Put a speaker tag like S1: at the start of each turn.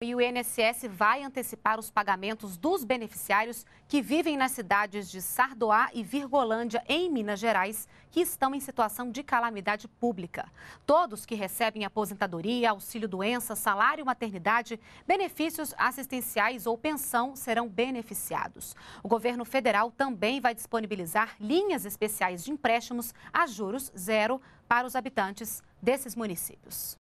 S1: E o INSS vai antecipar os pagamentos dos beneficiários que vivem nas cidades de Sardoá e Virgolândia, em Minas Gerais, que estão em situação de calamidade pública. Todos que recebem aposentadoria, auxílio-doença, salário maternidade, benefícios assistenciais ou pensão serão beneficiados. O governo federal também vai disponibilizar linhas especiais de empréstimos a juros zero para os habitantes desses municípios.